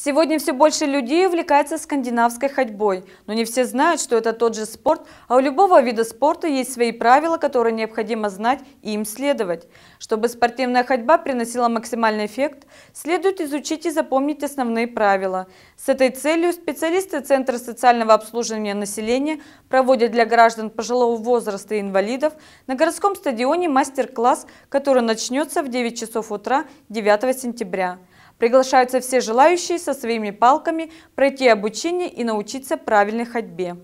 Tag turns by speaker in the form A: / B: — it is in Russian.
A: Сегодня все больше людей увлекается скандинавской ходьбой, но не все знают, что это тот же спорт, а у любого вида спорта есть свои правила, которые необходимо знать и им следовать. Чтобы спортивная ходьба приносила максимальный эффект, следует изучить и запомнить основные правила. С этой целью специалисты Центра социального обслуживания населения проводят для граждан пожилого возраста и инвалидов на городском стадионе мастер-класс, который начнется в 9 часов утра 9 сентября. Приглашаются все желающие со своими палками пройти обучение и научиться правильной ходьбе.